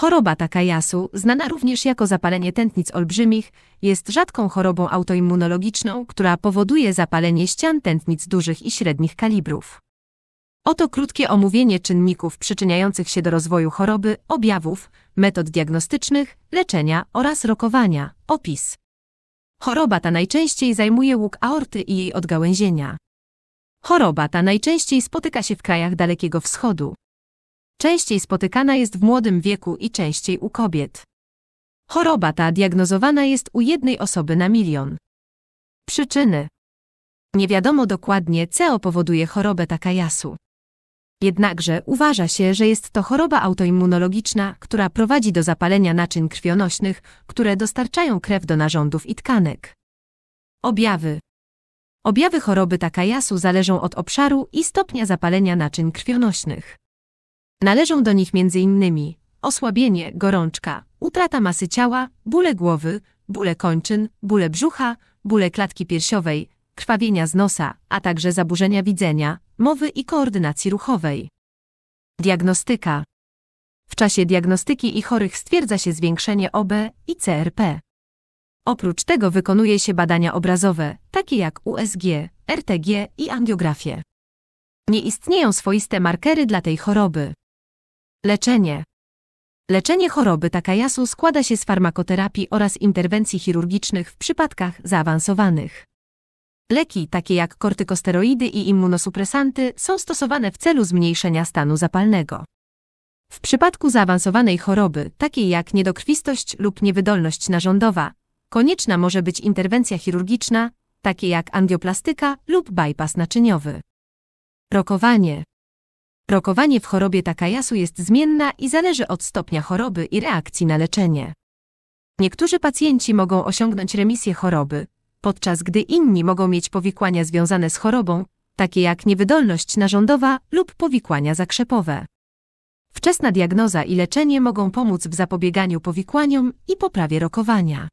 Choroba Takayasu, znana również jako zapalenie tętnic olbrzymich, jest rzadką chorobą autoimmunologiczną, która powoduje zapalenie ścian tętnic dużych i średnich kalibrów. Oto krótkie omówienie czynników przyczyniających się do rozwoju choroby, objawów, metod diagnostycznych, leczenia oraz rokowania. Opis. Choroba ta najczęściej zajmuje łuk aorty i jej odgałęzienia. Choroba ta najczęściej spotyka się w krajach Dalekiego Wschodu częściej spotykana jest w młodym wieku i częściej u kobiet. Choroba ta diagnozowana jest u jednej osoby na milion. Przyczyny. Nie wiadomo dokładnie, co powoduje chorobę takajasu. Jednakże uważa się, że jest to choroba autoimmunologiczna, która prowadzi do zapalenia naczyń krwionośnych, które dostarczają krew do narządów i tkanek. Objawy Objawy choroby takajasu zależą od obszaru i stopnia zapalenia naczyń krwionośnych. Należą do nich m.in. osłabienie, gorączka, utrata masy ciała, bóle głowy, bóle kończyn, bóle brzucha, bóle klatki piersiowej, krwawienia z nosa, a także zaburzenia widzenia, mowy i koordynacji ruchowej. Diagnostyka W czasie diagnostyki i chorych stwierdza się zwiększenie OB i CRP. Oprócz tego wykonuje się badania obrazowe, takie jak USG, RTG i angiografie. Nie istnieją swoiste markery dla tej choroby. Leczenie. Leczenie choroby takajasu składa się z farmakoterapii oraz interwencji chirurgicznych w przypadkach zaawansowanych. Leki takie jak kortykosteroidy i immunosupresanty są stosowane w celu zmniejszenia stanu zapalnego. W przypadku zaawansowanej choroby, takiej jak niedokrwistość lub niewydolność narządowa, konieczna może być interwencja chirurgiczna, takie jak angioplastyka lub bypass naczyniowy. Rokowanie Rokowanie w chorobie Takayasu jest zmienna i zależy od stopnia choroby i reakcji na leczenie. Niektórzy pacjenci mogą osiągnąć remisję choroby, podczas gdy inni mogą mieć powikłania związane z chorobą, takie jak niewydolność narządowa lub powikłania zakrzepowe. Wczesna diagnoza i leczenie mogą pomóc w zapobieganiu powikłaniom i poprawie rokowania.